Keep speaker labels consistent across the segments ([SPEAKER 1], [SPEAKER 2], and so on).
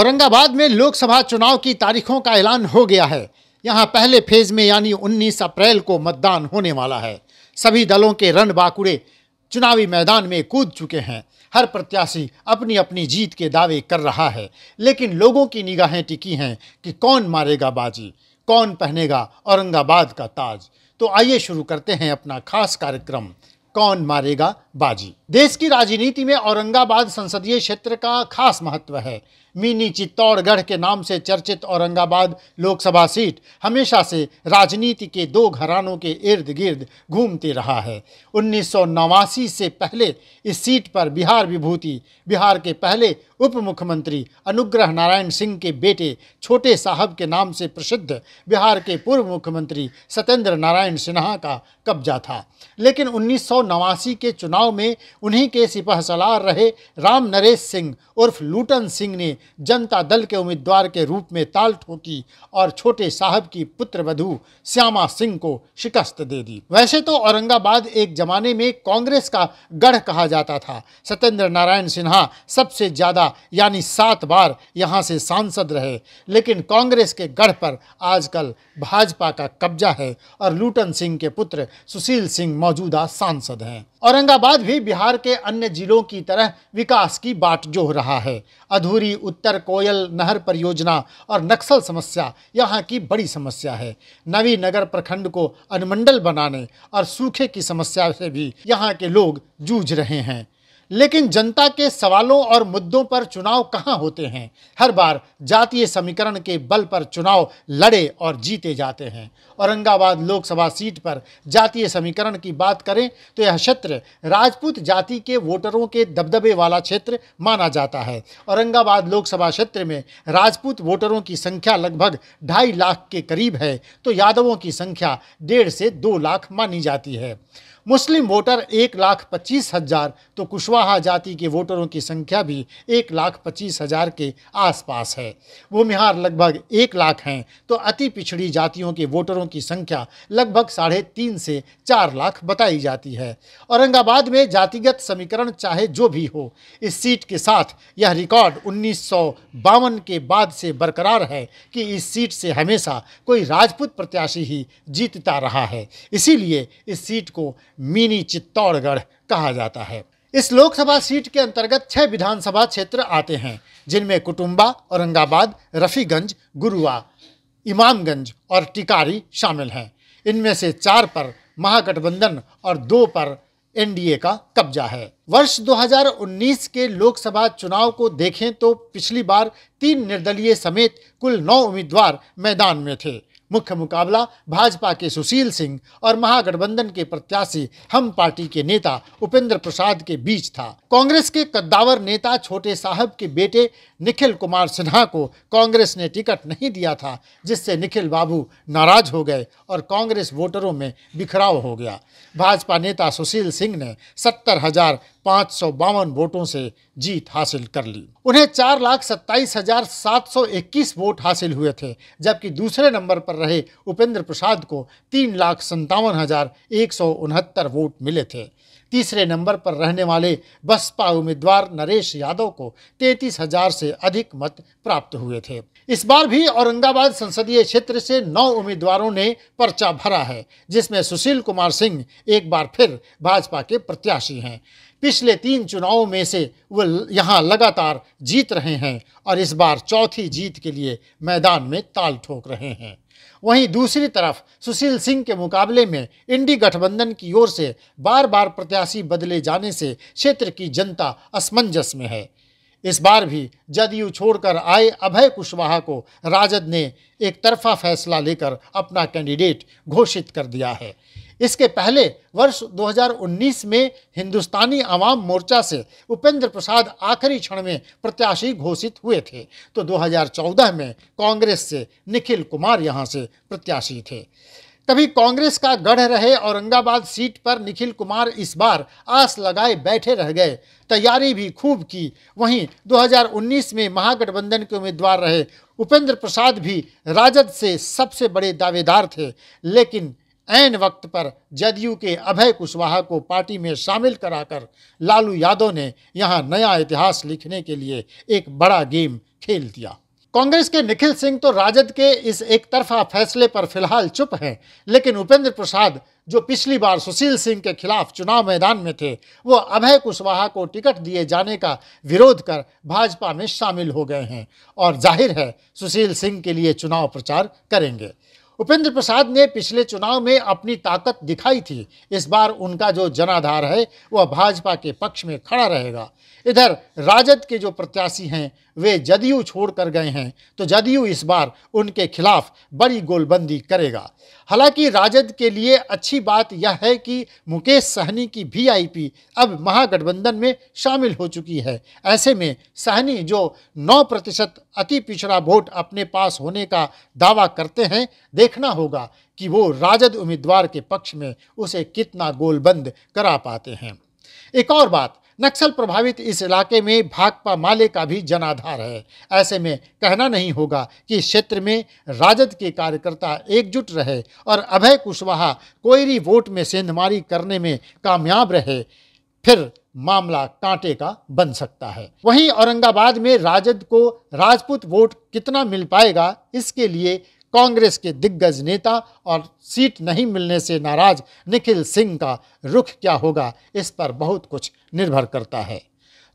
[SPEAKER 1] औरंगाबाद में लोकसभा चुनाव की तारीखों का ऐलान हो गया है यहां पहले फेज में यानी 19 अप्रैल को मतदान होने वाला है सभी दलों के रण बाकुड़े चुनावी मैदान में कूद चुके हैं हर प्रत्याशी अपनी अपनी जीत के दावे कर रहा है लेकिन लोगों की निगाहें टिकी हैं कि कौन मारेगा बाजी कौन पहनेगा औरंगाबाद का ताज तो आइए शुरू करते हैं अपना खास कार्यक्रम कौन मारेगा बाजी देश की राजनीति में औरंगाबाद संसदीय क्षेत्र का खास महत्व है मिनी चित्तौड़गढ़ के नाम से चर्चित औरंगाबाद लोकसभा सीट हमेशा से राजनीति के दो घरानों के इर्द गिर्द घूमती रहा है उन्नीस से पहले इस सीट पर बिहार विभूति बिहार के पहले उप मुख्यमंत्री अनुग्रह नारायण सिंह के बेटे छोटे साहब के नाम से प्रसिद्ध बिहार के पूर्व मुख्यमंत्री सत्येंद्र नारायण सिन्हा का कब्जा था लेकिन उन्नीस के चुनाव में उन्हीं के सिपहसलार रहे राम नरेश सिंह उर्फ लूटन सिंह ने जनता दल के उम्मीदवार के रूप में ताल ठोकी और छोटे साहब की पुत्र वधु श्यामा सिंह को शिकस्त दे दी वैसे तो औरंगाबाद एक जमाने में कांग्रेस का गढ़ कहा जाता था सत्येंद्र नारायण सिन्हा सबसे ज़्यादा यानी सात बार यहाँ से सांसद रहे लेकिन कांग्रेस के गढ़ पर आजकल भाजपा का कब्जा है और लूटन सिंह के पुत्र सुशील सिंह मौजूदा सांसद हैं औरंगाबाद भी बिहार के अन्य जिलों की तरह विकास की बाट जोह रहा है अधूरी उत्तर कोयल नहर परियोजना और नक्सल समस्या यहाँ की बड़ी समस्या है नवी नगर प्रखंड को अनुमंडल बनाने और सूखे की समस्या से भी यहाँ के लोग जूझ रहे हैं लेकिन जनता के सवालों और मुद्दों पर चुनाव कहाँ होते हैं हर बार जातीय समीकरण के बल पर चुनाव लड़े और जीते जाते हैं औरंगाबाद लोकसभा सीट पर जातीय समीकरण की बात करें तो यह क्षेत्र राजपूत जाति के वोटरों के दबदबे वाला क्षेत्र माना जाता है औरंगाबाद लोकसभा क्षेत्र में राजपूत वोटरों की संख्या लगभग ढाई लाख के करीब है तो यादवों की संख्या डेढ़ से दो लाख मानी जाती है मुस्लिम वोटर एक लाख पच्चीस हज़ार तो कुशवाहा जाति के वोटरों की संख्या भी एक लाख पच्चीस हज़ार के आसपास है वो मिहार लगभग एक लाख हैं तो अति पिछड़ी जातियों के वोटरों की संख्या लगभग साढ़े तीन से चार लाख बताई जाती है औरंगाबाद में जातिगत समीकरण चाहे जो भी हो इस सीट के साथ यह रिकॉर्ड उन्नीस के बाद से बरकरार है कि इस सीट से हमेशा कोई राजपूत प्रत्याशी ही जीतता रहा है इसीलिए इस सीट को मिनी चित्तौड़गढ़ कहा जाता है इस लोकसभा सीट के अंतर्गत छह विधानसभा क्षेत्र आते हैं जिनमें कुटुम्बा औरंगाबाद रफीगंज गुरुआ इमामगंज और टिकारी शामिल हैं इनमें से चार पर महागठबंधन और दो पर एनडीए का कब्जा है वर्ष 2019 के लोकसभा चुनाव को देखें तो पिछली बार तीन निर्दलीय समेत कुल नौ उम्मीदवार मैदान में थे मुख्य मुकाबला भाजपा के सुशील सिंह और महागठबंधन के प्रत्याशी हम पार्टी के नेता उपेंद्र प्रसाद के बीच था कांग्रेस के कद्दावर नेता छोटे साहब के बेटे निखिल कुमार सिन्हा को कांग्रेस ने टिकट नहीं दिया था जिससे निखिल बाबू नाराज हो गए और कांग्रेस वोटरों में बिखराव हो गया भाजपा नेता सुशील सिंह ने सत्तर हजार पाँच सौ बावन वोटों से जीत हासिल कर ली उन्हें चार लाख सत्ताईस हजार सात सौ इक्कीस वोट हासिल हुए थे जबकि दूसरे नंबर पर रहे उपेंद्र प्रसाद को तीन लाख संतावन हजार एक सौ उनहत्तर वोट मिले थे तीसरे नंबर पर रहने वाले बसपा उम्मीदवार नरेश यादव को तैतीस हजार से अधिक मत प्राप्त हुए थे इस बार भी औरंगाबाद संसदीय क्षेत्र से नौ उम्मीदवारों ने पर्चा भरा है जिसमें सुशील कुमार सिंह एक बार फिर भाजपा के प्रत्याशी हैं पिछले तीन चुनावों में से वे यहाँ लगातार जीत रहे हैं और इस बार चौथी जीत के लिए मैदान में ताल ठोक रहे हैं वहीं दूसरी तरफ सुशील सिंह के मुकाबले में इंडी गठबंधन की ओर से बार बार प्रत्याशी बदले जाने से क्षेत्र की जनता असमंजस में है इस बार भी जदयू छोड़कर आए अभय कुशवाहा को राजद ने एक तरफा फैसला लेकर अपना कैंडिडेट घोषित कर दिया है इसके पहले वर्ष 2019 में हिंदुस्तानी आवाम मोर्चा से उपेंद्र प्रसाद आखिरी क्षण में प्रत्याशी घोषित हुए थे तो 2014 में कांग्रेस से निखिल कुमार यहां से प्रत्याशी थे कभी कांग्रेस का गढ़ रहे औरंगाबाद सीट पर निखिल कुमार इस बार आस लगाए बैठे रह गए तैयारी भी खूब की वहीं 2019 में महागठबंधन के उम्मीदवार रहे उपेंद्र प्रसाद भी राजद से सबसे बड़े दावेदार थे लेकिन ऐन वक्त पर जदयू के अभय कुशवाहा को पार्टी में शामिल कराकर लालू यादव ने यहां नया इतिहास लिखने के लिए एक बड़ा गेम खेल दिया कांग्रेस के निखिल सिंह तो राजद के इस एक तरफा फैसले पर फिलहाल चुप हैं लेकिन उपेंद्र प्रसाद जो पिछली बार सुशील सिंह के खिलाफ चुनाव मैदान में थे वो अभय कुशवाहा को टिकट दिए जाने का विरोध कर भाजपा में शामिल हो गए हैं और जाहिर है सुशील सिंह के लिए चुनाव प्रचार करेंगे उपेंद्र प्रसाद ने पिछले चुनाव में अपनी ताकत दिखाई थी इस बार उनका जो जनाधार है वह भाजपा के पक्ष में खड़ा रहेगा इधर राजद के जो प्रत्याशी हैं वे जदयू छोड़ कर गए हैं तो जदयू इस बार उनके खिलाफ बड़ी गोलबंदी करेगा हालांकि राजद के लिए अच्छी बात यह है कि मुकेश सहनी की वीआईपी अब महागठबंधन में शामिल हो चुकी है ऐसे में सहनी जो 9 प्रतिशत अति पिछड़ा वोट अपने पास होने का दावा करते हैं देखना होगा कि वो राजद उम्मीदवार के पक्ष में उसे कितना गोलबंद करा पाते हैं एक और बात नक्सल प्रभावित इस इलाके में भाकपा माले का भी जनाधार है ऐसे में कहना नहीं होगा कि क्षेत्र में राजद के कार्यकर्ता एकजुट रहे और अभय कुशवाहा कोयरी वोट में सेंधमारी करने में कामयाब रहे फिर मामला कांटे का बन सकता है वहीं औरंगाबाद में राजद को राजपूत वोट कितना मिल पाएगा इसके लिए कांग्रेस के दिग्गज नेता और सीट नहीं मिलने से नाराज निखिल सिंह का रुख क्या होगा इस पर बहुत कुछ निर्भर करता है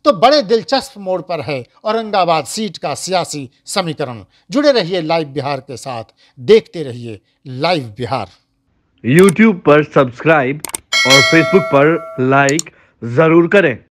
[SPEAKER 1] तो बड़े दिलचस्प मोड़ पर है औरंगाबाद सीट का सियासी समीकरण जुड़े रहिए लाइव बिहार के साथ देखते रहिए लाइव बिहार यूट्यूब पर सब्सक्राइब और फेसबुक पर लाइक जरूर करें